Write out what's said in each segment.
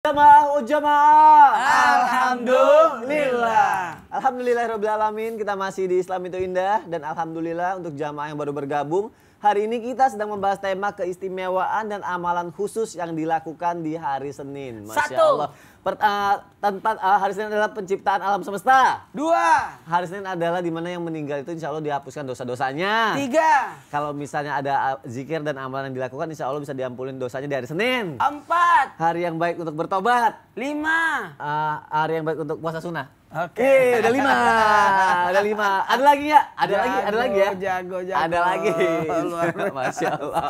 Jamaah, oh Alhamdulillah. Alhamdulillah alamin. Kita masih di Islam itu indah dan alhamdulillah untuk jamaah yang baru bergabung. Hari ini kita sedang membahas tema keistimewaan dan amalan khusus yang dilakukan di hari Senin. Masya Satu. Allah. Per, uh, tempat uh, hari Senin adalah penciptaan alam semesta. Dua. Hari Senin adalah dimana yang meninggal itu insya Allah dihapuskan dosa-dosanya. Tiga. Kalau misalnya ada eh, zikir dan amalan yang dilakukan insya Allah bisa diampunin dosanya di hari Senin. Empat. Hari yang baik untuk bertobat. Lima. Uh, hari yang baik untuk puasa sunnah. Oke, okay. Iya, udah lima, ada lima. Ada lagi ya? Ada jago, lagi, ada lagi ya? Jago, jago. Ada lagi. Masya Allah.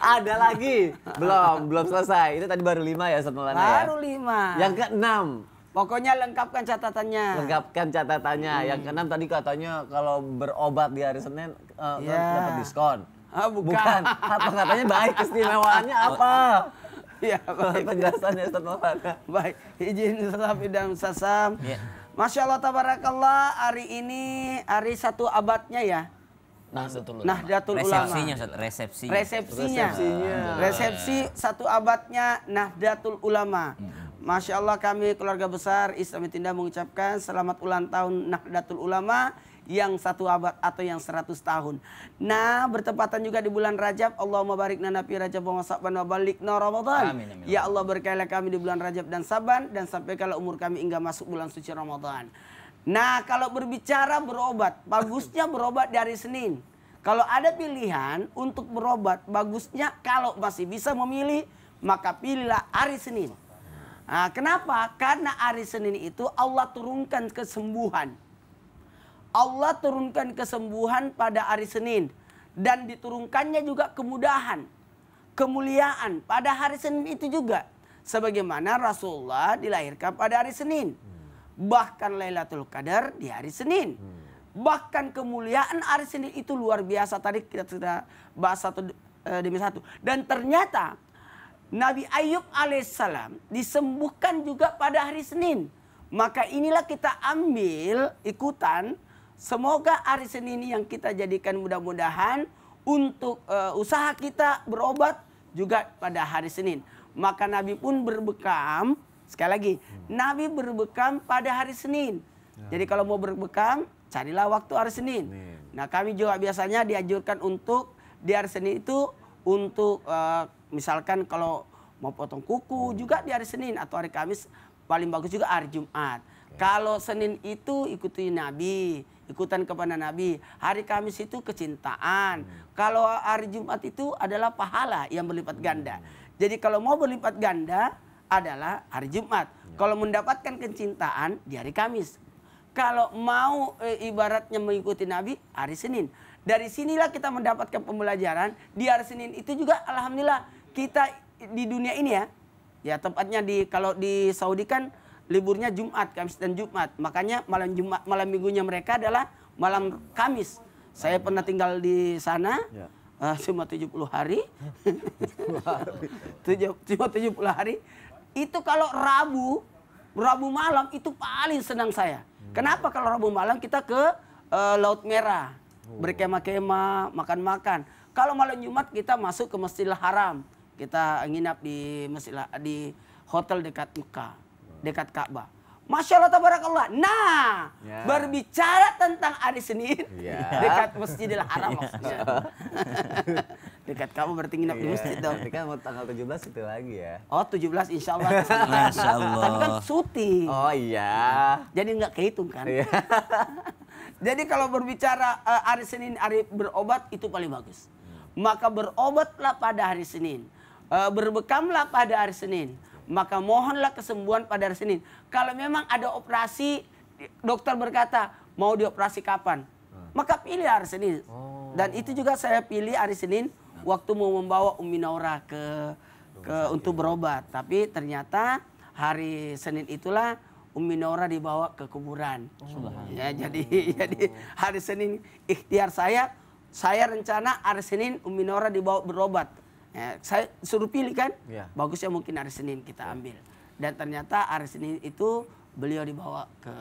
Ada lagi. Belum, belum selesai. Itu tadi baru lima ya, setelahnya. Baru ya? lima. Ya yang keenam. Pokoknya lengkapkan catatannya. Lengkapkan catatannya. Hmm. Yang keenam tadi katanya kalau berobat di hari Senin uh, eh, yeah. dapat diskon. Ah, bukan. bukan. Apa katanya baik istimewaannya apa? Iya, oh, Penjelasannya setelahnya. Baik. Izin salafi dan sasam. Yeah. Masya Allah tabarakallah hari ini hari satu abadnya ya. Nahdlatul nah, Ulama. Nahdlatul resepsinya, Ulama. Resepsinya. Resepsinya. Resepsinya. Resepsi satu abadnya Nahdlatul Ulama. Hmm. Masya Allah kami keluarga besar Islam Tinda mengucapkan selamat ulang tahun Nahdlatul Ulama yang satu abad atau yang seratus tahun. Nah, bertepatan juga di bulan Rajab, Allahumma barik lana Rajab wa Sa'ban wa no Ramadan. Ya Allah berkailah kami di bulan Rajab dan Saban dan sampai kalau umur kami hingga masuk bulan suci Ramadan. Nah, kalau berbicara berobat, bagusnya berobat dari Senin. Kalau ada pilihan untuk berobat, bagusnya kalau masih bisa memilih, maka pilihlah hari Senin. Nah, kenapa? Karena hari Senin itu Allah turunkan kesembuhan. Allah turunkan kesembuhan pada hari Senin. Dan diturunkannya juga kemudahan. Kemuliaan pada hari Senin itu juga. Sebagaimana Rasulullah dilahirkan pada hari Senin. Hmm. Bahkan Lailatul Qadar di hari Senin. Hmm. Bahkan kemuliaan hari Senin itu luar biasa. Tadi kita sudah bahas satu eh, demi satu. Dan ternyata Nabi Ayub alaihissalam disembuhkan juga pada hari Senin. Maka inilah kita ambil ikutan. Semoga hari Senin ini yang kita jadikan mudah-mudahan untuk uh, usaha kita berobat juga pada hari Senin. Maka Nabi pun berbekam. Sekali lagi, hmm. Nabi berbekam pada hari Senin. Ya. Jadi kalau mau berbekam, carilah waktu hari Senin. Senin. Nah kami juga biasanya diajurkan untuk di hari Senin itu untuk uh, misalkan kalau mau potong kuku hmm. juga di hari Senin atau hari Kamis paling bagus juga hari Jumat. Okay. Iya. Kalau Senin itu ikuti Nabi, ikutan kepada Nabi. Hari Kamis itu kecintaan. Hmm. Kalau hari Jumat itu adalah pahala yang berlipat ganda. Hmm. Jadi kalau mau berlipat ganda adalah hari Jumat. Hmm. Kalau mendapatkan kecintaan di hari Kamis. Kalau mau e, ibaratnya mengikuti Nabi hari Senin. Dari sinilah kita mendapatkan pembelajaran. Di hari Senin itu juga alhamdulillah kita di dunia ini ya, ya tempatnya di kalau di Saudi kan liburnya Jumat, Kamis dan Jumat. Makanya malam Jumat, malam minggunya mereka adalah malam Kamis. Saya pernah tinggal di sana ya. uh, cuma 70 hari. cuma 70 hari. Itu kalau Rabu, Rabu malam itu paling senang saya. Hmm. Kenapa kalau Rabu malam kita ke uh, Laut Merah, oh. berkemah-kemah, makan-makan. Kalau malam Jumat kita masuk ke Masjidil Haram kita nginap di Mesila, di hotel dekat Mekah, dekat Ka'bah. Masya Allah tabarakallah. Nah, yeah. berbicara tentang hari Senin yeah. dekat Masjidil Haram maksudnya. dekat kamu berarti nginap yeah. di iya, masjid dong. Tapi kan mau tanggal 17 itu lagi ya. Oh 17 insya Allah. Masya Allah. Tapi kan syuting. Oh iya. Jadi nggak kehitung kan. Yeah. Jadi kalau berbicara uh, hari Senin, hari berobat itu paling bagus. Hmm. Maka berobatlah pada hari Senin uh, berbekamlah pada hari Senin. Maka mohonlah kesembuhan pada hari Senin. Kalau memang ada operasi, dokter berkata mau dioperasi kapan? Hmm. Maka pilih hari Senin. Oh. Dan itu juga saya pilih hari Senin waktu mau membawa Umi Naura ke ke untuk berobat. Tapi ternyata hari Senin itulah Umi Nora dibawa ke kuburan. Oh. Ya, jadi jadi hari Senin ikhtiar saya, saya rencana hari Senin Umi Nora dibawa berobat Ya, saya suruh pilih kan, ya. bagusnya mungkin hari Senin kita ya. ambil. Dan ternyata hari Senin itu beliau dibawa ke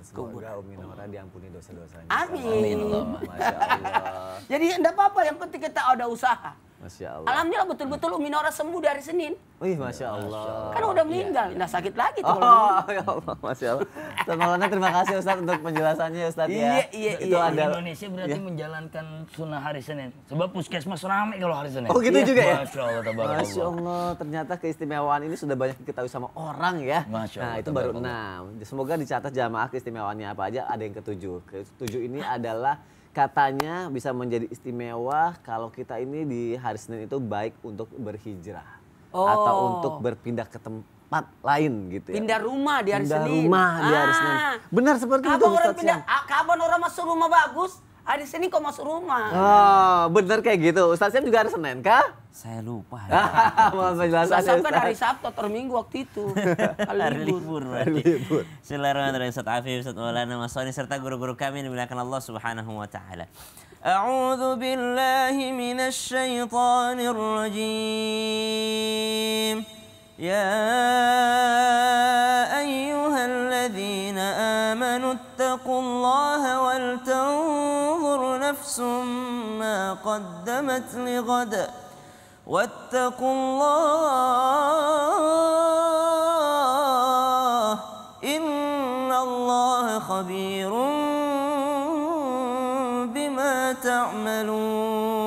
Semoga Umi Nora diampuni dosa-dosanya. Amin. Amin. Allah, Allah. Jadi enggak apa-apa, yang penting kita ada usaha. Masya Allah. Alhamdulillah betul-betul Umi Nora sembuh dari Senin. Wih, Masya Allah. Kan udah meninggal, iya. nggak sakit lagi tuh. Oh, ya Allah, Masya Allah. Ustaz Maulana, terima kasih Ustaz untuk penjelasannya Ustaz ya. Iya, iya, iya. Itu ada... Indonesia berarti iya. menjalankan sunnah hari Senin. Sebab puskesmas ramai kalau hari Senin. Oh gitu iya. juga ya? Masya Allah, tabarakallah. Masya Allah, ternyata keistimewaan ini sudah banyak diketahui sama orang ya. Masya nah, Allah, Nah, itu baru enam. Semoga dicatat jamaah keistimewaannya apa aja, ada yang ketujuh. Ketujuh ini adalah katanya bisa menjadi istimewa kalau kita ini di hari Senin itu baik untuk berhijrah oh. atau untuk berpindah ke tempat lain gitu ya. Pindah rumah di hari Senin. Pindah rumah di hari Senin. Ah. Benar seperti kapan itu. Orang pindah, ah, kapan orang masuk rumah bagus? Hari Senin kok masuk rumah. Oh, bener kayak gitu. Ustaz Sam juga hari Senin kah? Saya lupa. Mohon penjelasan. Ustaz kan hari Sabtu atau Minggu waktu itu. hari libur. Hari libur. Bismillahirrahmanirrahim. Ustaz Afif, Ustaz Maulana, Mas Soni, serta guru-guru kami yang dimuliakan Allah Subhanahu wa taala. أعوذ billahi من الشيطان rajim. Ya نفس ما قدمت لغد واتقوا الله إن الله خبير بما تعملون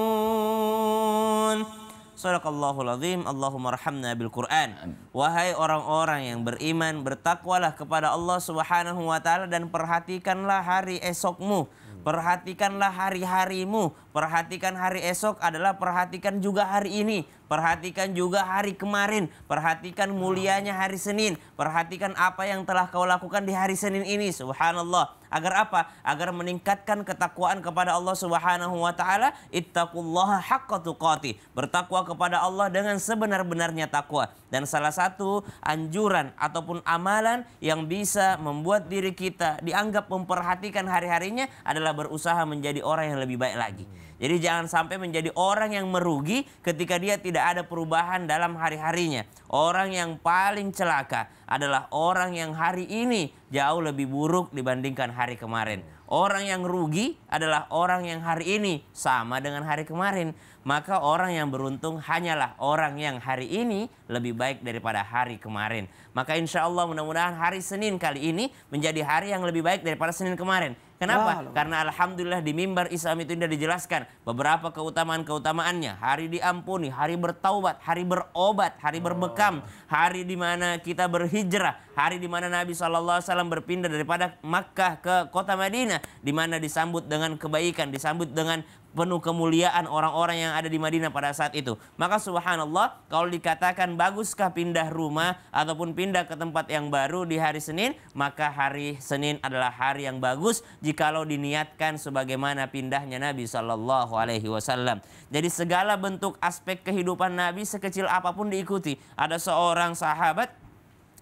Sadaqallahul azim, Allahumma rahamna bil Quran. Wahai orang-orang yang beriman, bertakwalah kepada Allah Subhanahu wa taala dan perhatikanlah hari esokmu Perhatikanlah hari-harimu, perhatikan hari esok adalah perhatikan juga hari ini, perhatikan juga hari kemarin, perhatikan mulianya hari Senin, perhatikan apa yang telah kau lakukan di hari Senin ini. Subhanallah. Agar apa? Agar meningkatkan ketakwaan kepada Allah Subhanahu wa taala, ittaqullaha haqqa tuqati. Bertakwa kepada Allah dengan sebenar-benarnya takwa. Dan salah satu anjuran ataupun amalan yang bisa membuat diri kita dianggap memperhatikan hari-harinya adalah berusaha menjadi orang yang lebih baik lagi. Jadi jangan sampai menjadi orang yang merugi ketika dia tidak ada perubahan dalam hari-harinya. Orang yang paling celaka adalah orang yang hari ini jauh lebih buruk dibandingkan hari kemarin. Orang yang rugi adalah orang yang hari ini sama dengan hari kemarin maka orang yang beruntung hanyalah orang yang hari ini lebih baik daripada hari kemarin. Maka insya Allah mudah-mudahan hari Senin kali ini menjadi hari yang lebih baik daripada Senin kemarin. Kenapa? Oh, Karena Alhamdulillah di mimbar Islam itu sudah dijelaskan beberapa keutamaan-keutamaannya. Hari diampuni, hari bertaubat, hari berobat, hari oh. berbekam, hari di mana kita berhijrah, hari di mana Nabi SAW berpindah daripada Makkah ke kota Madinah, di mana disambut dengan kebaikan, disambut dengan penuh kemuliaan orang-orang yang ada di Madinah pada saat itu. Maka subhanallah kalau dikatakan baguskah pindah rumah ataupun pindah ke tempat yang baru di hari Senin, maka hari Senin adalah hari yang bagus jikalau diniatkan sebagaimana pindahnya Nabi Shallallahu alaihi wasallam. Jadi segala bentuk aspek kehidupan Nabi sekecil apapun diikuti. Ada seorang sahabat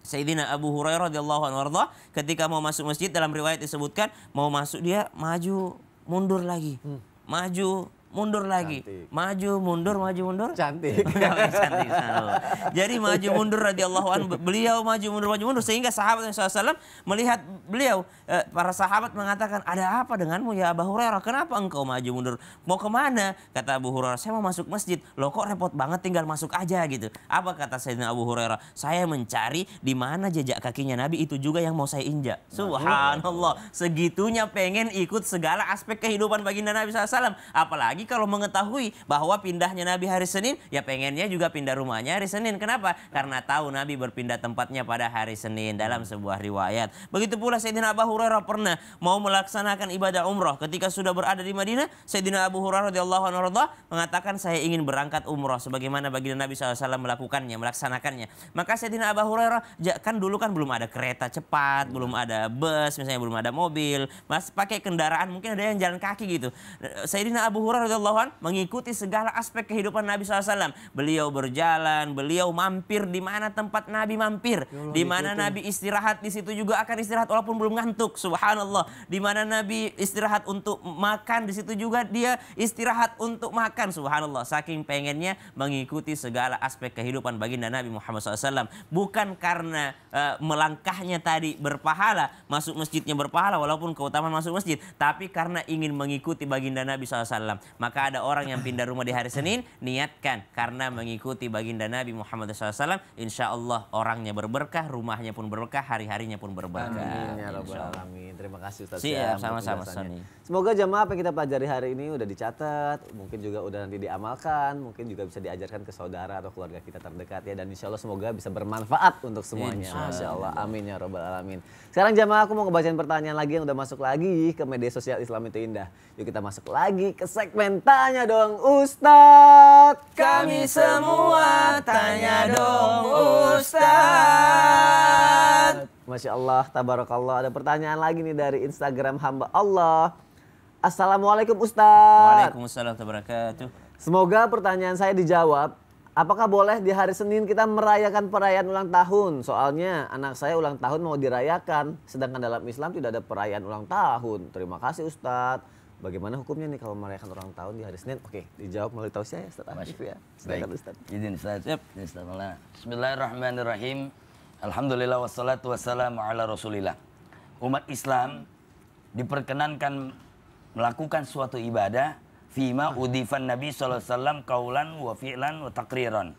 Sayyidina Abu Hurairah radhiyallahu anhu ketika mau masuk masjid dalam riwayat disebutkan mau masuk dia maju mundur lagi. Hmm maju mundur lagi. Cantik. Maju mundur maju mundur. Cantik. Cantik Jadi maju mundur radhiyallahu anhu beliau maju mundur maju mundur sehingga sahabat SAW melihat beliau eh, para sahabat mengatakan ada apa denganmu ya Abu Hurairah kenapa engkau maju mundur mau kemana kata Abu Hurairah saya mau masuk masjid loh kok repot banget tinggal masuk aja gitu apa kata Sayyidina Abu Hurairah saya mencari di mana jejak kakinya Nabi itu juga yang mau saya injak subhanallah segitunya pengen ikut segala aspek kehidupan baginda Nabi SAW apalagi Apalagi kalau mengetahui bahwa pindahnya Nabi hari Senin, ya pengennya juga pindah rumahnya hari Senin. Kenapa? Karena tahu Nabi berpindah tempatnya pada hari Senin dalam sebuah riwayat. Begitu pula Sayyidina Abu Hurairah pernah mau melaksanakan ibadah umroh. Ketika sudah berada di Madinah, Sayyidina Abu Hurairah radhiyallahu anhu mengatakan saya ingin berangkat umroh sebagaimana baginda Nabi SAW melakukannya, melaksanakannya. Maka Sayyidina Abu Hurairah kan dulu kan belum ada kereta cepat, belum ada bus, misalnya belum ada mobil. Mas pakai kendaraan mungkin ada yang jalan kaki gitu. Sayyidina Abu Hurairah radhiyallahu an mengikuti segala aspek kehidupan Nabi SAW. Beliau berjalan, beliau mampir di mana tempat Nabi mampir, ya di mana Nabi istirahat di situ juga akan istirahat walaupun belum ngantuk. Subhanallah. Di mana Nabi istirahat untuk makan di situ juga dia istirahat untuk makan. Subhanallah. Saking pengennya mengikuti segala aspek kehidupan baginda Nabi Muhammad SAW. Bukan karena eh, melangkahnya tadi berpahala, masuk masjidnya berpahala walaupun keutamaan masuk masjid, tapi karena ingin mengikuti baginda Nabi SAW. Maka ada orang yang pindah rumah di hari Senin, niatkan karena mengikuti baginda Nabi Muhammad SAW. Insya Allah orangnya berberkah, rumahnya pun berberkah, hari-harinya pun berberkah. Amin ya Terima kasih Ustaz. Siap, sama-sama Semoga jamaah apa yang kita pelajari hari ini udah dicatat, mungkin juga udah nanti diamalkan, mungkin juga bisa diajarkan ke saudara atau keluarga kita terdekat ya. Dan insya Allah semoga bisa bermanfaat untuk semuanya. Insya Allah. Masya Allah. Amin ya Rabbal Alamin. Sekarang jamaah aku mau ngebacain pertanyaan lagi yang udah masuk lagi ke media sosial Islam itu indah. Yuk kita masuk lagi ke segmen pengen tanya dong Ustad Kami semua tanya dong Ustad Masya Allah, tabarakallah. Ada pertanyaan lagi nih dari Instagram hamba Allah. Assalamualaikum Ustad Waalaikumsalam tabarakatuh Semoga pertanyaan saya dijawab. Apakah boleh di hari Senin kita merayakan perayaan ulang tahun? Soalnya anak saya ulang tahun mau dirayakan, sedangkan dalam Islam tidak ada perayaan ulang tahun. Terima kasih Ustadz bagaimana hukumnya nih kalau merayakan orang tahun di hari Senin? Oke, dijawab melalui tausiah ya Ustaz Arif ya. Baik. Ustaz. Izin Ustaz. Yep. Bismillahirrahmanirrahim. Alhamdulillah wassalatu wassalamu ala Rasulillah. Umat Islam diperkenankan melakukan suatu ibadah fima udifan Nabi SAW kaulan wa fi'lan wa taqriran.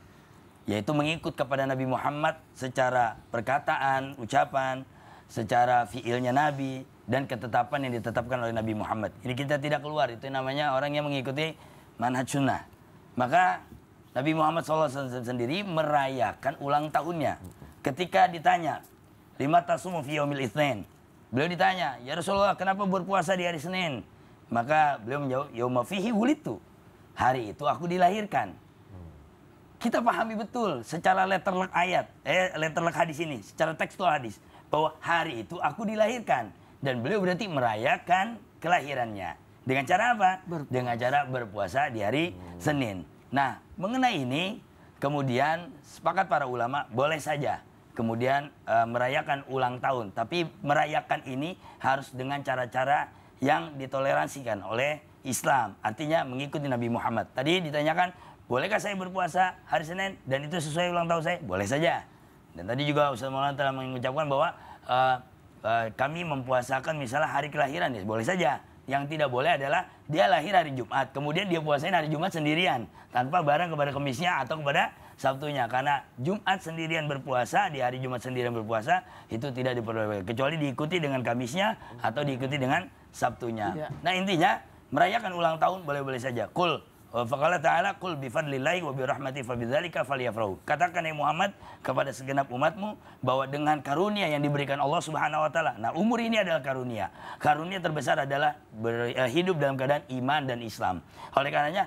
Yaitu mengikut kepada Nabi Muhammad secara perkataan, ucapan, secara fiilnya Nabi dan ketetapan yang ditetapkan oleh Nabi Muhammad. Jadi kita tidak keluar itu namanya orang yang mengikuti manhaj sunnah. Maka Nabi Muhammad SAW sendiri merayakan ulang tahunnya. Ketika ditanya, lima tasumu fi yaumil isnin. Beliau ditanya, "Ya Rasulullah, kenapa berpuasa di hari Senin?" Maka beliau menjawab, "Yauma fihi wulitu." Hari itu aku dilahirkan. Kita pahami betul secara letterlek ayat, eh letterlek hadis ini, secara tekstual hadis bahwa hari itu aku dilahirkan dan beliau berarti merayakan kelahirannya dengan cara apa? Berpuasa. Dengan cara berpuasa di hari hmm. Senin. Nah, mengenai ini kemudian sepakat para ulama boleh saja kemudian e, merayakan ulang tahun, tapi merayakan ini harus dengan cara-cara yang ditoleransikan oleh Islam. Artinya mengikuti Nabi Muhammad. Tadi ditanyakan, bolehkah saya berpuasa hari Senin dan itu sesuai ulang tahun saya? Boleh saja. Dan tadi juga Ustaz Maulana telah mengucapkan bahwa uh, uh, kami mempuasakan misalnya hari kelahiran ya boleh saja. Yang tidak boleh adalah dia lahir hari Jumat, kemudian dia puasain hari Jumat sendirian tanpa barang kepada kemisnya atau kepada Sabtunya karena Jumat sendirian berpuasa di hari Jumat sendirian berpuasa itu tidak diperbolehkan kecuali diikuti dengan Kamisnya atau diikuti dengan Sabtunya. Iya. Nah intinya merayakan ulang tahun boleh-boleh saja. Cool Fakallah ta'ala kul bi wa bi rahmati fa Katakan ya Muhammad kepada segenap umatmu bahwa dengan karunia yang diberikan Allah Subhanahu wa taala. Nah, umur ini adalah karunia. Karunia terbesar adalah eh, hidup dalam keadaan iman dan Islam. Oleh karenanya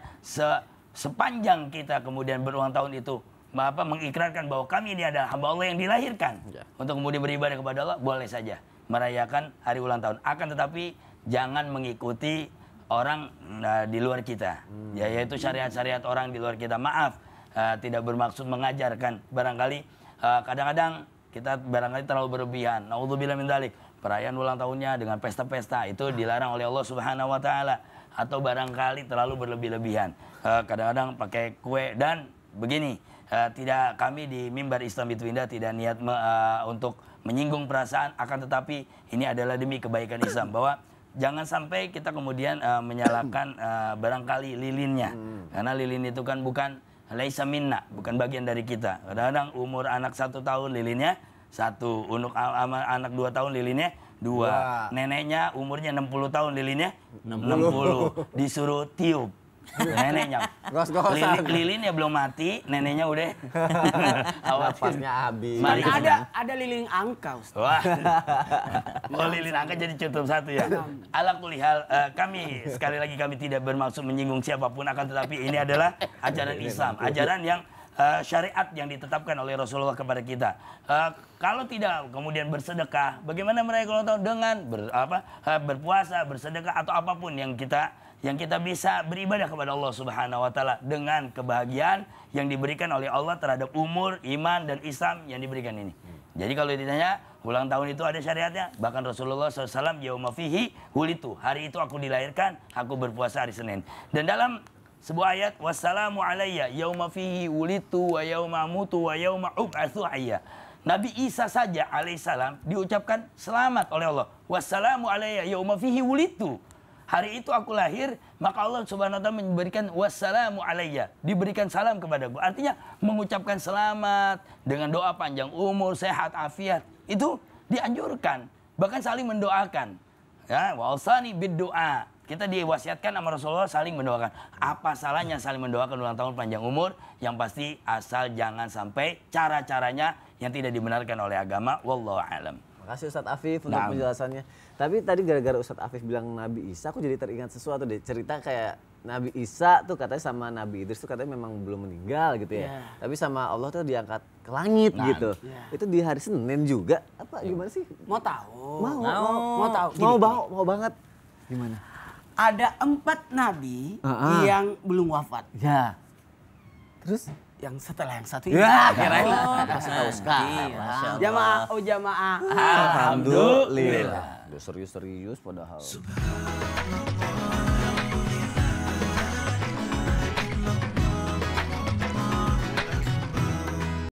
sepanjang kita kemudian berulang tahun itu apa mengikrarkan bahwa kami ini adalah hamba Allah yang dilahirkan ya. untuk kemudian beribadah kepada Allah boleh saja merayakan hari ulang tahun. Akan tetapi jangan mengikuti orang uh, di luar kita, hmm. ya yaitu syariat-syariat orang di luar kita. Maaf, uh, tidak bermaksud mengajarkan. Barangkali kadang eh, kadang-kadang kita barangkali terlalu berlebihan. Naudzubillah min dalik. Perayaan ulang tahunnya dengan pesta-pesta itu ah. dilarang oleh Allah Subhanahu wa taala atau barangkali terlalu berlebih-lebihan. Uh, kadang-kadang pakai kue dan begini, uh, tidak kami di mimbar Islam itu indah tidak niat me, uh, untuk menyinggung perasaan akan tetapi ini adalah demi kebaikan Islam bahwa jangan sampai kita kemudian uh, eh, menyalakan uh, eh, barangkali lilinnya hmm. karena lilin itu kan bukan laisa minna bukan bagian dari kita kadang-kadang umur anak satu tahun lilinnya satu untuk anak dua tahun lilinnya dua Wah. neneknya umurnya 60 tahun lilinnya 60, 60. disuruh tiup neneknya gos gosan lilin ya belum mati neneknya udah awasnya habis Mari ada ada lilin angka Ustaz. wah mau lilin angka jadi contoh satu ya iya. ala kulihal uh, eh, kami sekali lagi kami tidak bermaksud menyinggung siapapun akan tetapi ini adalah ajaran Islam ajaran yang uh, syariat yang ditetapkan oleh Rasulullah kepada kita. Uh, kalau tidak kemudian bersedekah, bagaimana mereka kalau tahu dengan ber, apa, uh, berpuasa, bersedekah atau apapun yang kita yang kita bisa beribadah kepada Allah Subhanahu wa taala dengan kebahagiaan yang diberikan oleh Allah terhadap umur, iman dan Islam yang diberikan ini. Jadi kalau ditanya ulang tahun itu ada syariatnya, bahkan Rasulullah SAW yauma fihi hulitu. Hari itu aku dilahirkan, aku berpuasa hari Senin. Dan dalam sebuah ayat wassalamu alayya yauma fihi ulitu wa yauma mutu wa yauma ub'atsu Nabi Isa saja alaihissalam diucapkan selamat oleh Allah. Wassalamu alayya yauma fihi ulitu hari itu aku lahir, maka Allah Subhanahu wa taala memberikan wassalamu alayya, diberikan salam kepada aku Artinya mengucapkan selamat dengan doa panjang umur, sehat afiat. Itu dianjurkan, bahkan saling mendoakan. Ya, wausani doa Kita diwasiatkan sama Rasulullah saling mendoakan. Apa salahnya saling mendoakan ulang tahun panjang umur? Yang pasti asal jangan sampai cara-caranya yang tidak dibenarkan oleh agama. Wallahu alam. Makasih Ustadz Afif untuk nah. penjelasannya. Tapi tadi gara-gara Ustadz Afif bilang Nabi Isa, aku jadi teringat sesuatu deh. Cerita kayak Nabi Isa tuh katanya sama Nabi Idris tuh katanya memang belum meninggal gitu ya. Yeah. Tapi sama Allah tuh diangkat ke langit nah, gitu. Yeah. Itu di hari Senin juga. Apa yeah. gimana sih? Mau tahu? Mau, mau, mau, mau tahu. Gini, mau, mau, mau banget. Gimana? Ada empat nabi uh -huh. yang belum wafat. Ya. Terus? yang setelah yang satu ini. Ya, ah, kirain. Oh, kasih tahu iya, Jamaah, oh jamaah. Alhamdulillah. Udah serius-serius padahal. Subhanallah.